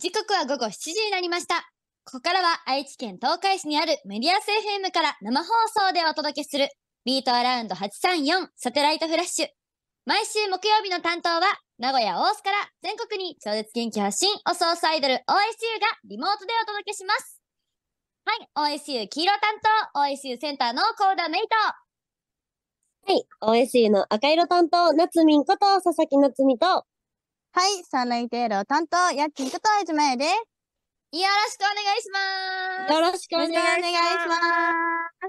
時刻は午後7時になりました。ここからは愛知県東海市にあるメディアス FM から生放送でお届けするビートアラウンド834サテライトフラッシュ。毎週木曜日の担当は名古屋大須から全国に超絶元気発信おソースアイドル OSU がリモートでお届けします。はい、OSU 黄色担当、OSU センターのコーダメイト。はい、OSU の赤色担当、夏んこと佐々木夏美と、はい、サンライテールを担当、やっちんことあじまえです。よろしくお願いします。よろしくお願いしま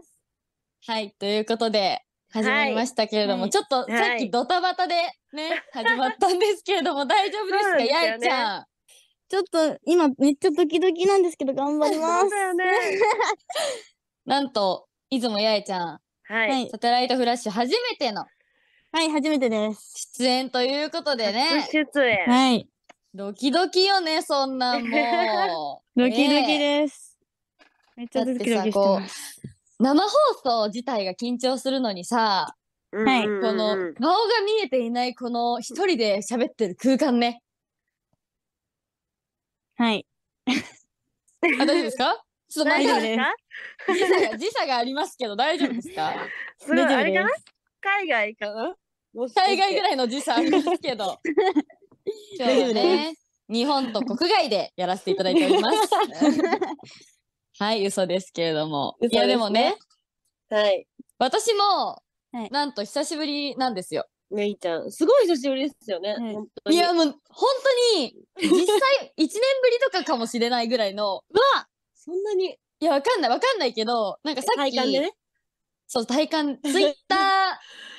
す。はい、ということで、始まりましたけれども、はい、ちょっとさっきドタバタでね、はい、始まったんですけれども、大丈夫で すか、ね、やいちゃん。ちょっと今めっちゃドキドキなんですけど頑張ります。ね、なんと、出雲やいちゃん、はい、サテライトフラッシュ初めてのはい、初めてです。出演ということでね初。出演。はい。ドキドキよね、そんなんもう。ドキドキです。めっちゃドキドキしてます。生放送自体が緊張するのにさ、はいこの顔が見えていないこの一人で喋ってる空間ね。はい。あ大丈夫ですかちょっと大丈夫ですか時差がありますけど大丈夫ですか すごい、あれな海外かな海外ぐらいの時差ありますけど。今 日ね、日本と国外でやらせていただいております。はい、嘘ですけれども。ね、いや、でもね、はい。私も、はい、なんと久しぶりなんですよ。めいちゃん、すごい久しぶりですよね。はい、いや、もう、本当に、実際、1 年ぶりとかかもしれないぐらいの、わそんなに。いや、わかんない、わかんないけど、なんかさっき、体感でね。そう、体感、ツイッター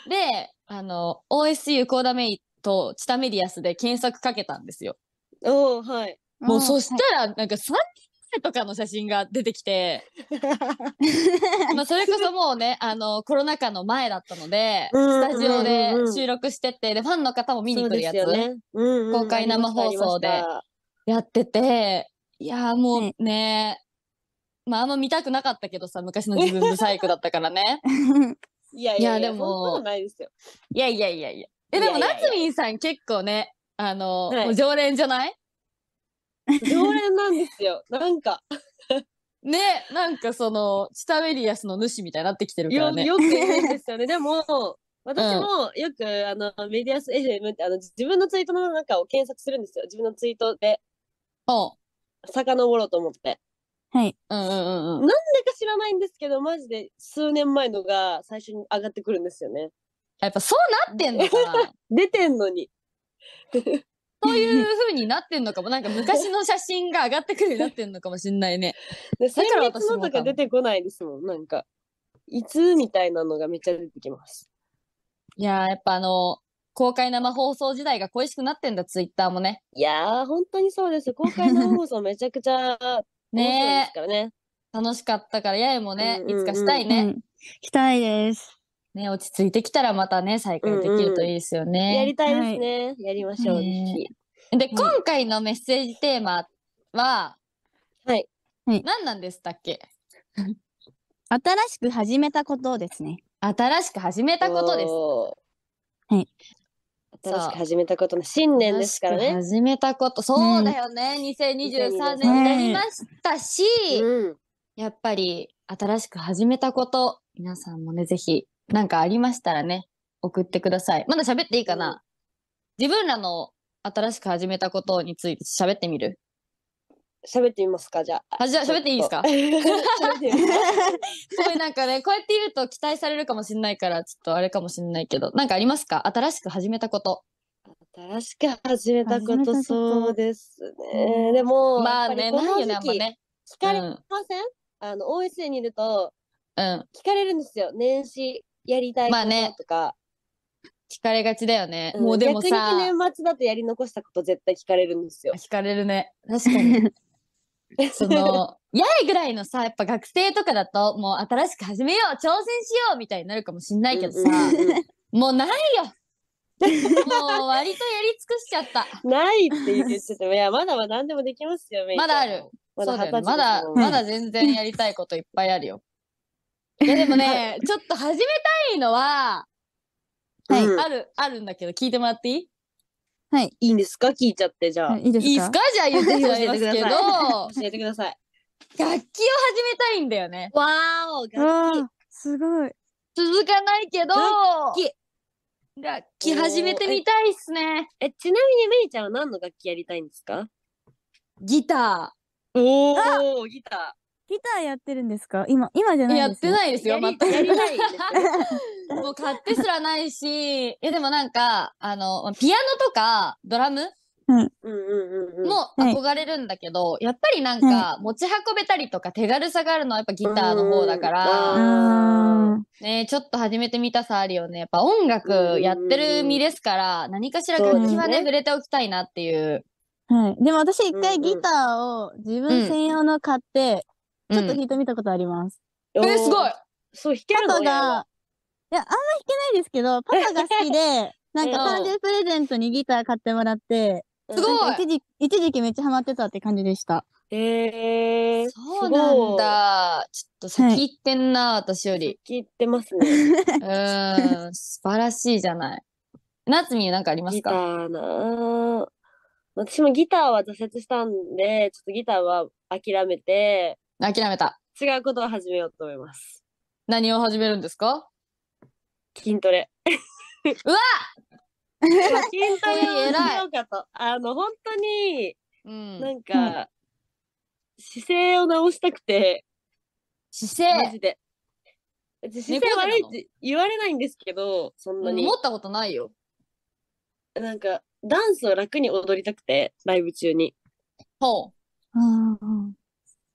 で、あの、OSU コーダメイとチタメディアスで検索かけたんですよ。おおはい。もうそしたら、なんか3年前とかの写真が出てきて、まあそれこそもうね、あの、コロナ禍の前だったので、スタジオで収録してて、で、ファンの方も見に来るやつ、ねうん公開生放送でやってて、いやもうね、まああんま見たくなかったけどさ、昔の自分のサイクだったからね。いやいやいや、でも。ないですよ。いやいやいやいや。え、でも、なつみんさん結構ね、あの、はい常連じゃない常連なんですよ。なんか、ね、なんかその、チタベリアスの主みたいになってきてるかよらね。よく言うんですよね。でも、私もよく、あのメディアス FM ってあの自分のツイートの中を検索するんですよ。自分のツイートでうん。遡ろうと思って。はい。うんうんうんなんでか知らないんですけど、マジで数年前のが最初に上がってくるんですよね。やっぱそうなってんのかな 出てんのに。そういううになってんのかも。なんか昔の写真が上がってくるようになってんのかもしんないね。でから月私のとか出てこないですもん、なんか。いつみたいなのがめっちゃ出てきます。いやー、やっぱあの、公開生放送時代が恋しくなってんだ、ツイッターもね。いやー、本当にそうです。公開生放送めちゃくちゃねね。楽しかったから、八重もね、いつかしたいね。うんしたいです。ね、落ち着いてきたらまたね、再開できるといいですよね、やり。たいですね。やりましょう、ねで、今回のメッセージテーマは、はい。何なんでしたっけ新しく始めたことですね。新しく始めたことです。新しく始めたことの新年ですからね。始めたこと、そうだよね。うん、2023年になりましたし、やっぱり新しく始めたこと、皆さんもね、ぜひ、なんかありましたらね、送ってください。まだ喋っていいかな、うん、自分らの新しく始めたことについて喋ってみる喋ってみますかじゃあ。あじゃあ喋っていいですか すごいなんかねこうやって言うと期待されるかもしれないからちょっとあれかもしれないけどなんかありますか新しく始めたこと。新しく始めたことそうですね。でもまあねないよねあんまね。聞かれません、うん、あの o s にいると、うん、聞かれるんですよ年始やりたいこととか。ね聞かれがちだよね、うん、もうでもさ逆に年末だとやり残したこと絶対聞かれるんですよ聞かれるね確かに その、やれぐらいのさ、やっぱ学生とかだと、もう新しく始めよう、挑戦しようみたいになるかもしんないけどさ、もうないよ。もう割とやり尽くしちゃった。ないって言ってた。いや、まだは何でもできますよ、まだある。まだ、ね、まだ、まだ全然やりたいこといっぱいあるよ。いや、でもね、ちょっと始めたいのは、はい、ある、あるんだけど、聞いてもらっていいはい。いいんですか聞いちゃって、じゃあ。いいいいですかすかじゃあ言ってしいますけど、教えてください。楽器を始めたいんだよね。わーおわあ、すごい。続かないけど、楽器楽器始めてみたいっすね。え、ちなみにめいちゃんは何の楽器やりたいんですかギターおお、ギターギターやってるんですか今、今じゃないやんでってないですよ、やり全く。やりたいんですよ もう買ってすらないし、いやでもなんか、あの、ピアノとかドラムも憧れるんだけど、やっぱりなんか持ち運べたりとか手軽さがあるのはやっぱギターの方だから、ねちょっと始めてみたさあるよね。やっぱ音楽やってる身ですから、何かしら楽器はね、触れておきたいなっていう。はい。でも私一回ギターを自分専用の買って、ちょっと弾いてみたことあります。え、すごいそう、弾けるのや、あんま弾けないですけど、パパが好きで、なんか誕生日プレゼントにギター買ってもらって、すごい一時一時期めっちゃハマってたって感じでした。えー、そうなんだ。ちょっと先行ってんな、はい、私より。先行ってますね。うん、素晴らしいじゃない。なつみなんかありますか私もギターは挫折したんで、ちょっとギターは諦めて、諦めた。違うことを始めようと思います。何を始めるんですか筋トレ。うわ 筋トレをしようかと。あの、本当に、うん、なんか、姿勢を直したくて。姿勢マジで。姿勢悪いって言われないんですけど、そんなに。思ったことないよ。なんか、ダンスを楽に踊りたくて、ライブ中に。ほう。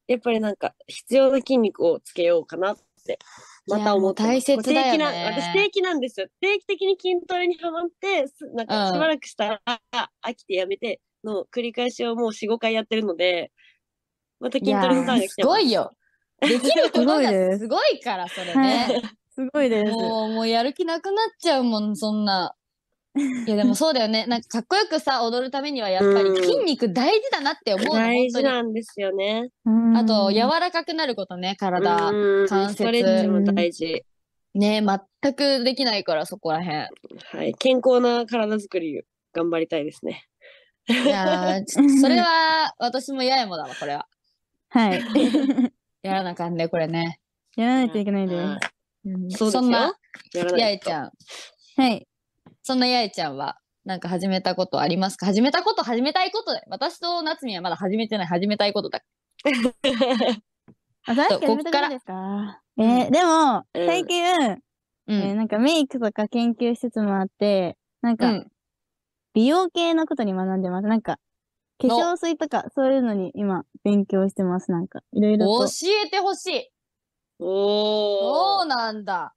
やっぱりなんか、必要な筋肉をつけようかなっ。また思って大切だよ、ね、な私定期なんですよ。定期的に筋トレにはまって、なんかしばらくしたら、飽きてやめての繰り返しをもう4、5回やってるので、また筋トレのターンが来てます。すごいよ。できることがすごいから、それね。すごいです。もう、もうやる気なくなっちゃうもん、そんな。いやでもそうだよね。なんかかっこよくさ、踊るためにはやっぱり筋肉大事だなって思ううん、大事なんですよね。あと、柔らかくなることね、体、関節。ストレッチも大事。ね全くできないから、そこらへん。はい。健康な体づくり、頑張りたいですね。いや それは、私も八重もだわ、これは。はい。やらなあかんね、これね。やらないといけないです。うん、そんな、やい八重ちゃん。はい。そんな八重ちゃんはなんか始めたことありますか始めたこと始めたいこと私と夏美はまだ始めてない始めたいことだ あ確かにここからですか、えー、でも最近、うん、えー、なんかメイクとか研究しつつもあってなんか、美容系のことに学んでますなんか化粧水とかそういうのに今勉強してますなんかいろいろ教えてほしいおおそうなんだ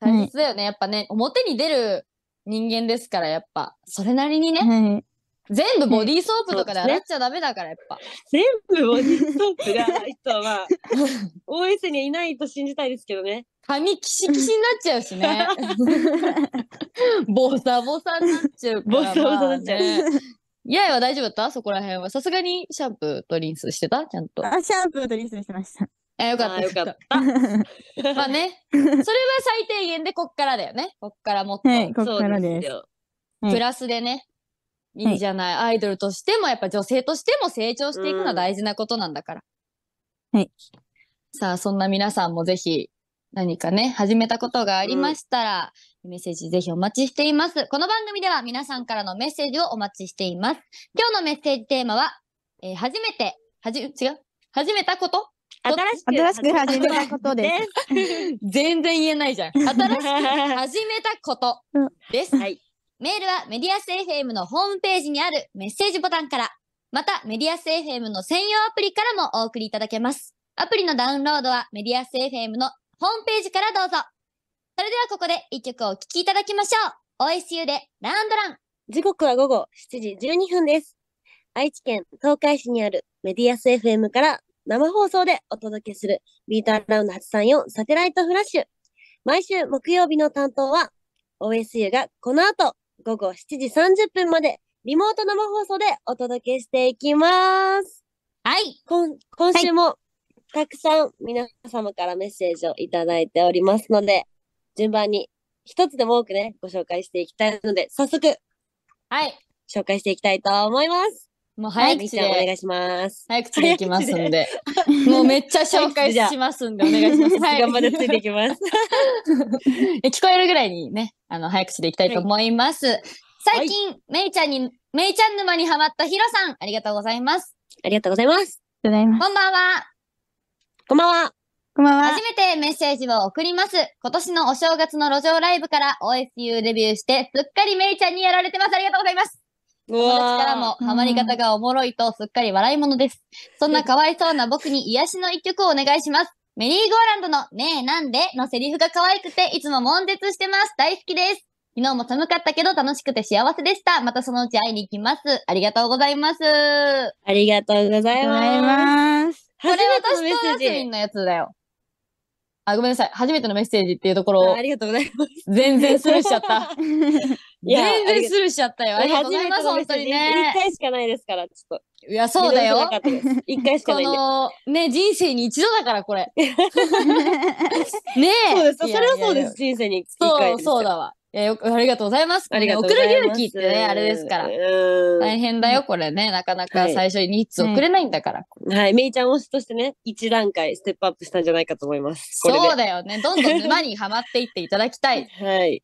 大切だよね、やっぱね表に出る人間ですから、やっぱ、それなりにね、はい全部ボディーソープとかで洗っちゃダメだから、やっぱ。全部ボディーソープがない人は、OS にいないと信じたいですけどね。髪キシキシになっちゃうしね。ボサボサになっちゃうから、ね。ボサボサになっちゃう。や重は大丈夫だったそこら辺は。さすがにシャンプーとリンスしてたちゃんと。あ、シャンプーとリンスしてました。あよかった。よかった。まあね、それは最低限でこっからだよね。こっからもっと。はい、こっからです。ですはい、プラスでね、いいじゃない、はい、アイドルとしても、やっぱ女性としても成長していくのは大事なことなんだから。はい。さあ、そんな皆さんもぜひ、何かね、始めたことがありましたら、メッセージぜひお待ちしています。この番組では皆さんからのメッセージをお待ちしています。今日のメッセージテーマは、えー、初めて、はじ、違う初めたこと新しく始めたことです。全然言えないじゃん。新しく始めたことです。はい、メールはメディアス FM のホームページにあるメッセージボタンから、またメディアス FM の専用アプリからもお送りいただけます。アプリのダウンロードはメディアス FM のホームページからどうぞ。それではここで一曲をお聴きいただきましょう。OSU でランドラン。時刻は午後7時12分です。愛知県東海市にあるメディアス FM から生放送でお届けするビートアラウンド834サテライトフラッシュ。毎週木曜日の担当は OSU がこの後午後7時30分までリモート生放送でお届けしていきます。はい。今今週もたくさん皆様からメッセージをいただいておりますので、順番に一つでも多くね、ご紹介していきたいので、早速、はい。紹介していきたいと思います。もう早口で、お願いします。早口でいきますんで。もうめっちゃ紹介しますんで、お願いします。頑張ってついていきます。聞こえるぐらいにね、あの、早口でいきたいと思います。最近、めいちゃんに、めいちゃん沼にハマったひろさん、ありがとうございます。ありがとうございます。こんばんは。こんばんは。こんばんは。初めてメッセージを送ります。今年のお正月の路上ライブから OSU デビューして、すっかりめいちゃんにやられてます。ありがとうございます。友達からもハマり方がおもろいとすっかり笑いものです。そんなかわいそうな僕に癒しの一曲をお願いします。メリーゴーランドのねえなんでのセリフが可愛くていつも悶絶してます。大好きです。昨日も寒かったけど楽しくて幸せでした。またそのうち会いに行きます。ありがとうございます。ありがとうございます。これ私とやすみンのやつだよ。あ、ごめんなさい。初めてのメッセージっていうところを。ありがとうございます。全然スルーしちゃった。全然スルーしちゃったよ。ありがとうございます、本当にね。一回しかないですから、ちょっと。いや、そうだよ。一回しかないこの、ね、人生に一度だから、これ。ねえ。そうです。それはそうです、人生に回。そう、そうだわ。えー、ありがとうございます。ありがとうございます。送る勇気ってね、あれですから。大変だよ、これね。なかなか最初に2つ送れないんだから。はい、めいちゃん推しとしてね、1段階ステップアップしたんじゃないかと思います。そうだよね。どんどん沼にはまっていっていただきたい。はい。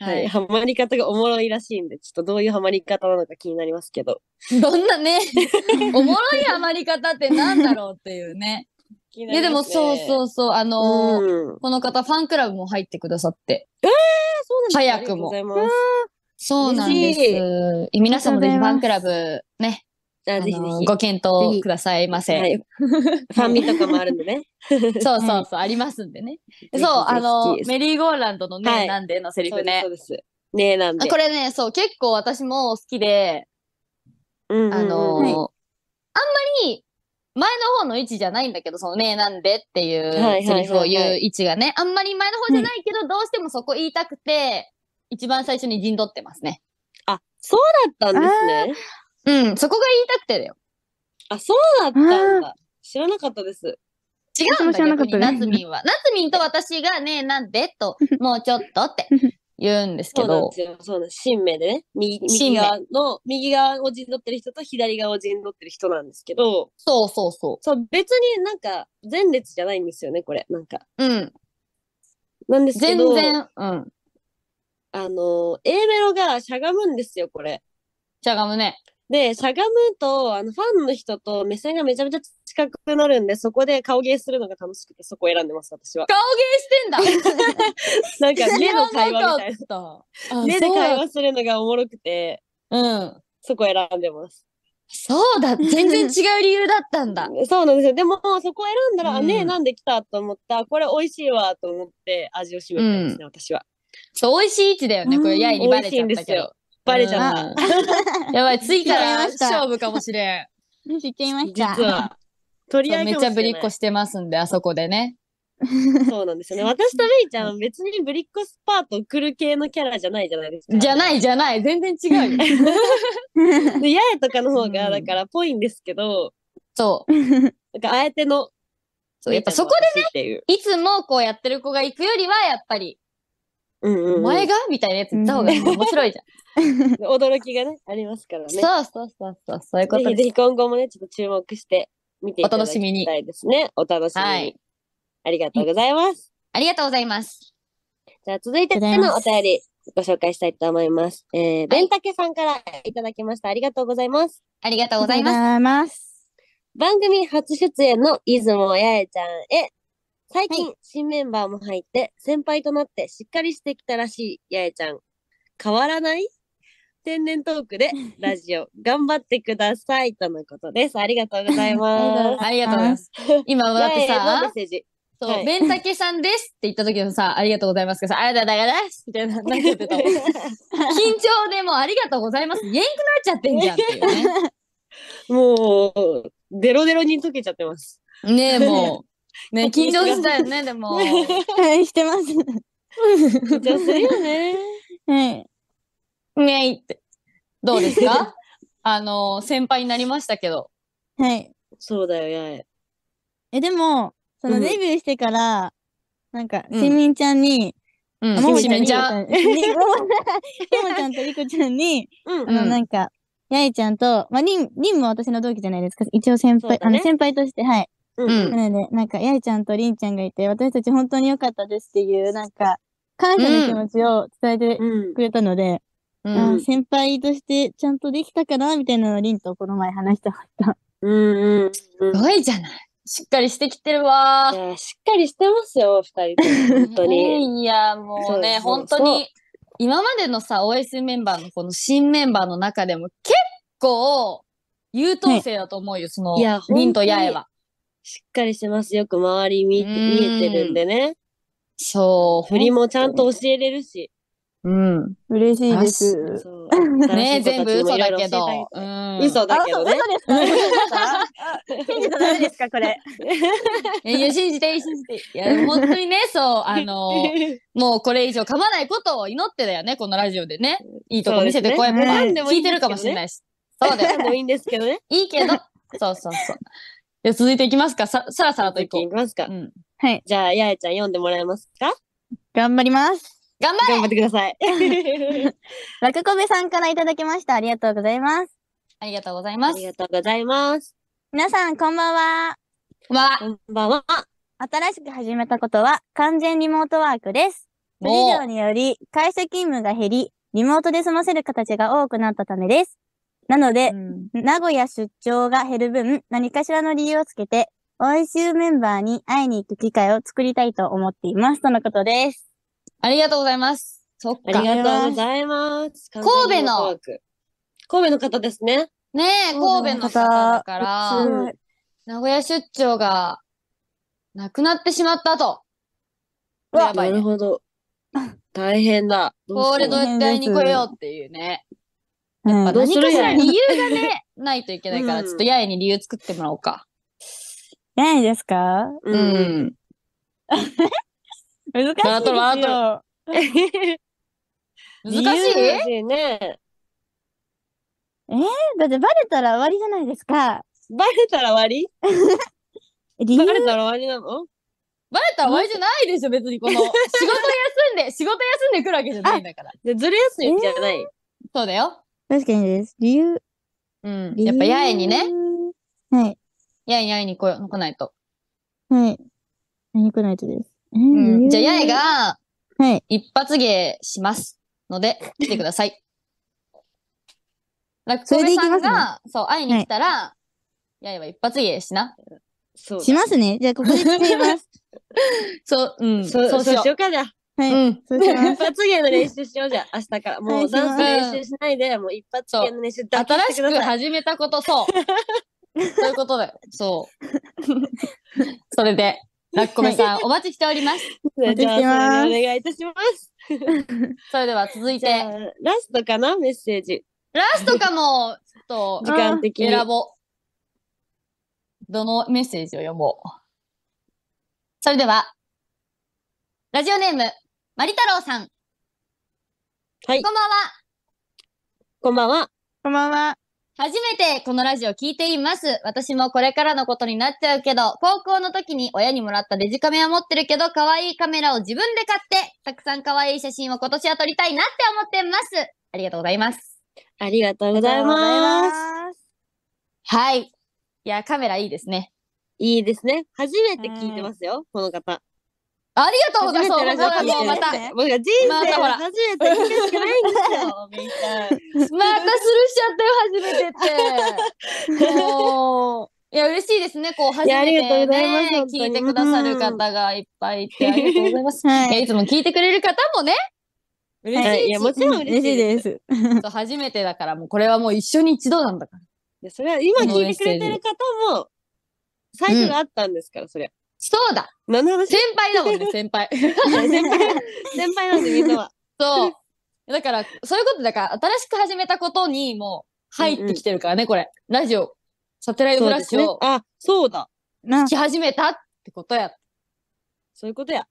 はい、ハマり方がおもろいらしいんで、ちょっとどういうはまり方なのか気になりますけど。どんなね、おもろいはまり方ってなんだろうっていうね。いや、でもそうそうそう、あのこの方ファンクラブも入ってくださって。えーそうなんです早くも。そうなんです。皆さんもぜひファンクラブね、あぜひご検討くださいませ。はい、ファンミとかもあるんでね。そうそうそう、ありますんでね。そう、あの、メリーゴーランドのね、はい、なんでのセリフね。そうです。ねなんで。これね、そう、結構私も好きで、あの、あんまり前の方の位置じゃないんだけど、その名なんでっていうセリフを言う位置がね、あんまり前の方じゃないけど、どうしてもそこ言いたくて、一番最初に陣取ってますね。あ、そうだったんですね。うん、そこが言いたくてだよ。あ、そうだったんだ。知らなかったです。違うんだ、逆に、ね、ナツミンは。ナツミンと私がね、なんでと、もうちょっとって 言うんですけど。そうなんですよ。新名でね。右右側の、右側を陣取ってる人と左側を陣取ってる人なんですけど。そうそうそう。そう、別になんか前列じゃないんですよね、これ。なんか。うん。なんですけど。全然、うん。あの、A メロがしゃがむんですよ、これ。しゃがむね。で、しゃがむと、あの、ファンの人と目線がめちゃめちゃつ近くなるんで、そこで顔芸するのが楽しくて、そこ選んでます、私は。顔芸してんだ なんか 目の会話みたいな。目で会話するのがおもろくて、うん。そこ選んでます。そうだ全然違う理由だったんだ そうなんですよでもそこ選んだら、うん、ねえなんで来たと思ったこれ美味しいわと思って味を占めてますね、うん、私はそう美味しい位置だよねこれやいにバレちゃったけどバレちゃった、やばい次から勝負かもしれん聞いてました実は取り合いめっちゃぶりっこしてますんで、あそこでね。そうなんですよね。私とメイちゃんは別にぶりっこスパート送る系のキャラじゃないじゃないですか。じゃないじゃない。全然違う八重 とかの方が、だからぽいんですけど、そう。なんかあえての。そう、やっぱそこでね、いつもこうやってる子が行くよりは、やっぱり、うんうんお前がみたいなやつ言った方が面白いじゃん。驚きがね、ありますからね。そうそうそうそう、そういうことぜひぜひ今後もね、ちょっと注目して見ていただきたいですね。お楽しみに。はい、ありがとうございます。ありがとうございます。じゃあ続いてのお便りご紹介したいと思います。えー、ベンタケさんからいただきました。ありがとうございます。ありがとうございます。ます番組初出演の出雲八重ちゃんへ、最近、新メンバーも入って、先輩となってしっかりしてきたらしい八重ちゃん。変わらない天然トークで ラジオ頑張ってくださいとのことです。ありがとうございます。ありがとうございます。今だってさ、そう、はい、ベンさんですって言った時のさ、ありがとうございますがさ、ありがとうございますみたいな、なんか言ってた。緊張でもありがとうございます。言えんくなっちゃってんじゃんっていうね。もう、デロデロに溶けちゃってます。ねえ、もう。ね緊張したよね、でも。はい、してます。緊張するよね。はい。ふえって。どうですか あの、先輩になりましたけど。はい。そうだよ、やえ。え、でも、そのデビューしてから、うん、なんか、しみんちゃんに、うん、ももちゃんちゃん。ちゃんとりこちゃんに、うん、あの、なんか、やえちゃんと、まあ、りん、りんも私の同期じゃないですか。一応先輩、ね、あの、先輩として、はい。うん、なので、なんか、やいちゃんとりんちゃんがいて、私たち本当に良かったですっていう、なんか、感謝の気持ちを伝えてくれたので、うん、先輩としてちゃんとできたかなみたいなのをンとこの前話してまった。うんうん、うん、すごいじゃない。しっかりしてきてるわ。しっかりしてますよ、二人本当に。いや、もうね、本当に、今までのさ、OS メンバーのこの新メンバーの中でも結構優等生だと思うよ、ね、その、リンと八重は。しっかりしてます。よく周り見見えてるんでね。そう。振りもちゃんと教えれるし。うん、嬉しいです。ね全部嘘だけど。う嘘だけどね。嘘ですか嘘ですかこれ。いや、信じて、信じて。いや、本当にね、そう、あの、もうこれ以上噛まないことを祈ってだよね、このラジオでね。いいとこ見せてこい。もう聞いてるかもしれないし。そうです。いいんですけどね。いいけど。そうそうそう。ゃ続いていきますか。さ、さらさらといこう。いきますか。はい。じゃあ、や重ちゃん読んでもらえますか頑張ります。頑張れ頑張ってください。ラくこべさんからいただきました。ありがとうございます。ありがとうございます。ありがとうございます。皆さん、こんばんは。こんばんは。こんばんは。新しく始めたことは、完全リモートワークです。無事情により、会社勤務が減り、リモートで済ませる形が多くなったためです。なので、うん、名古屋出張が減る分、何かしらの理由をつけて、応援集メンバーに会いに行く機会を作りたいと思っています。とのことです。ありがとうございます。そっか。ありがとうございます。神戸の。神戸の方ですね。ねえ、神戸の方だから、名古屋出張がなくなってしまったと。やばい、ね、なるほど。大変だ。これどうって会に来ようっていうね。やっぱ何かしら理由がね、ないといけないから、ちょっと八重に理由作ってもらおうか。八重ですかうん。難しいですよ。難しいね。えー、だってバレたら終わりじゃないですか。バレたら終わり バレたら終わりなのバレたら終わりじゃないでしょ、別にこの。仕事休んで、仕事休んでくるわけじゃないんだから。ゃずる休みじゃない、えー、そうだよ。確かにです。理由。うん。やっぱ八重にね。はい。八重に会いに来ないと。はい。会いに来ないとです。うん、じゃあ、八重が、はい。一発芸しますので、来てください。ラッさんが、そう、会いに来たら、八重は一発芸しな。そうしますね。じゃあ、ここで決ます。そう、うん、そうそうしよう。かじゃあ。はうい。ん。そう一発芸の練習しようじゃ明日から。もうダンス練習しないで、もう一発芸の練習だ新しく始めたこと、そう。そういうことだよ。そう。それで、ラッコメさん、お待ちしております。お待ちしてます。お願いいたします。それでは続いて。ラストかなメッセージ。ラストかも、ちょっと、時間的に。選ぼう。どのメッセージを読もう。それでは、ラジオネーム、まり太郎さん。はい。こんばんは。こんばんは。こんばんは。初めてこのラジオ聞いています。私もこれからのことになっちゃうけど、高校の時に親にもらったデジカメは持ってるけど、可愛いカメラを自分で買って、たくさん可愛い写真を今年は撮りたいなって思ってます。ありがとうございます。ありがとうございます。はい。いや、カメラいいですね。いいですね。初めて聞いてますよ、この方。ありがとうございます。また、また、僕が人生初めて一回しかないんですよ。また スルーしちゃったよ、初めてって。いや、嬉しいですね。こう、初めて、ね、聞いてくださる方がいっぱいいて、ありがとうございます。はい、いつも聞いてくれる方もね、嬉しい。はい、いや、もちろん嬉しいです。初めてだから、もうこれはもう一緒に一度なんだから。いや、それは今聞いてくれてる方も、最初があったんですから、そりゃ。そうだ先輩だもんね、先輩。先 輩先輩なんでみんなは。そう。だから、そういうことだから、新しく始めたことにもう入ってきてるからね、うんうん、これ。ラジオ、サテライトフラッシュを、ね。あ、そうだ。聞き始めたってことや。そういうことや。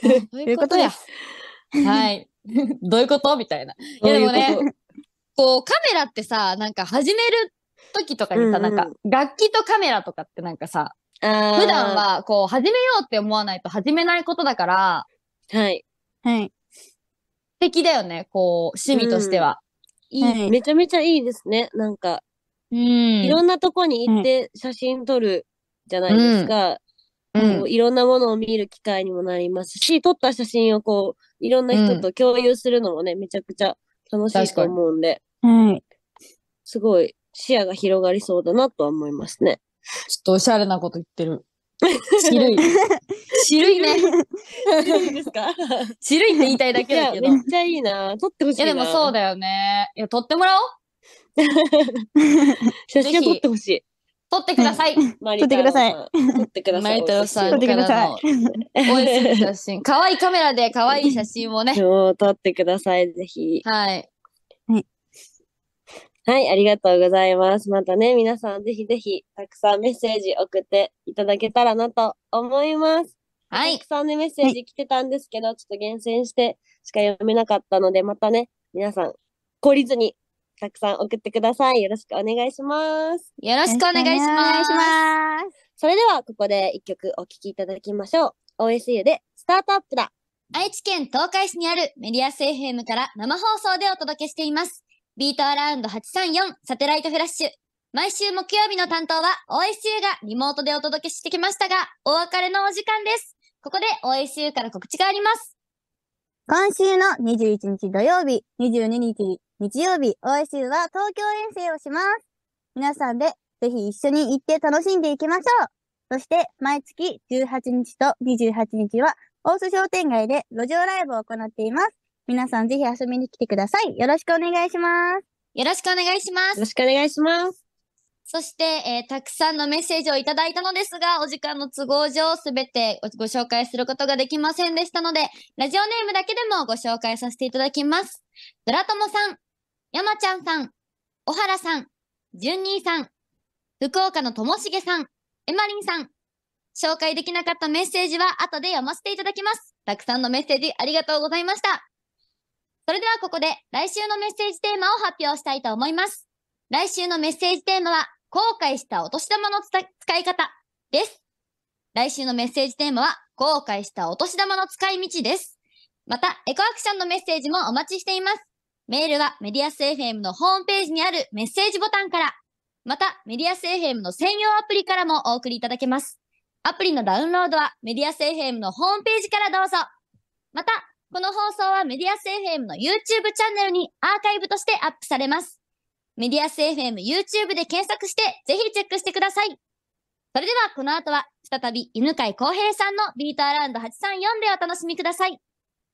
そういうことや。はい。どういうことみたいな。いやでもね、こうカメラってさ、なんか始める時とかにさ、うんうん、なんか楽器とカメラとかってなんかさ、普段は、こう、始めようって思わないと始めないことだから、はい。はい。素敵だよね、こう、趣味としては。うん、いい、はい、めちゃめちゃいいですね、なんか。うん。いろんなとこに行って写真撮るじゃないですか。うん。こういろんなものを見る機会にもなりますし、撮った写真をこう、いろんな人と共有するのもね、うん、めちゃくちゃ楽しいと思うんで。はい。すごい視野が広がりそうだなとは思いますね。ちょっとおしゃれなこと言ってる。白るいね。るいね。する いって言いたいだけだけど。めっちゃいいな。撮ってほしいな。いやでもそうだよね。いや、撮ってもらおう。写真撮ってほしい。撮ってください。撮ってください。撮ってください。マリタロさん。撮ってください。写真。可愛いカメラで可愛い写真をね。撮ってください、ぜひ。はい。はい、ありがとうございます。またね、皆さんぜひぜひ、たくさんメッセージ送っていただけたらなと思います。はい。たくさんね、メッセージ来てたんですけど、はい、ちょっと厳選してしか読めなかったので、またね、皆さん、懲りずに、たくさん送ってください。よろしくお願いします。よろしくお願いします。ますそれでは、ここで一曲お聴きいただきましょう。OSU で、スタートアップだ。愛知県東海市にあるメディアス FM から生放送でお届けしています。ビートアラウンド834サテライトフラッシュ。毎週木曜日の担当は OSU がリモートでお届けしてきましたが、お別れのお時間です。ここで OSU から告知があります。今週の21日土曜日、22日日曜日、OSU は東京遠征をします。皆さんでぜひ一緒に行って楽しんでいきましょう。そして、毎月18日と28日は、大須商店街で路上ライブを行っています。皆さんぜひ遊びに来てください。よろしくお願いします。よろしくお願いします。よろしくお願いします。そして、えーたくさんのメッセージをいただいたのですが、お時間の都合上、すべてごご紹介することができませんでしたので、ラジオネームだけでもご紹介させていただきます。ドラトモさん、山ちゃんさん、小原さん、ジュンニーさん、福岡のともしげさん、エマリンさん、紹介できなかったメッセージは後で読ませていただきます。たくさんのメッセージありがとうございました。それではここで来週のメッセージテーマを発表したいと思います。来週のメッセージテーマは、後悔したお年玉の使い方です。来週のメッセージテーマは、後悔したお年玉の使い道です。また、エコアクションのメッセージもお待ちしています。メールはメディアス FM のホームページにあるメッセージボタンから、また、メディアス FM の専用アプリからもお送りいただけます。アプリのダウンロードはメディアス FM のホームページからどうぞ。また、この放送はメディアス FM の YouTube チャンネルにアーカイブとしてアップされます。メディアス FM YouTube で検索して、ぜひチェックしてください。それではこの後は、再び犬飼浩平さんのビートアラウンド834でお楽しみください。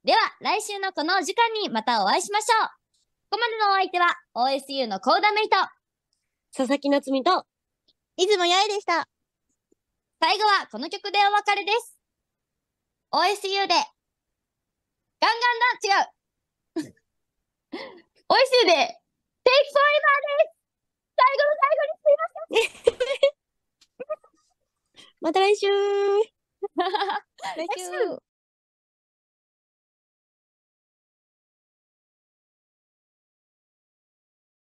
では、来週のこの時間にまたお会いしましょう。ここまでのお相手は、OSU のコーダメイト。佐々木夏美と、出雲八重でした。最後はこの曲でお別れです。OSU でガンガンだ違う 美味しいで、テイクフォーエバーです最後の最後にすいません また来週来週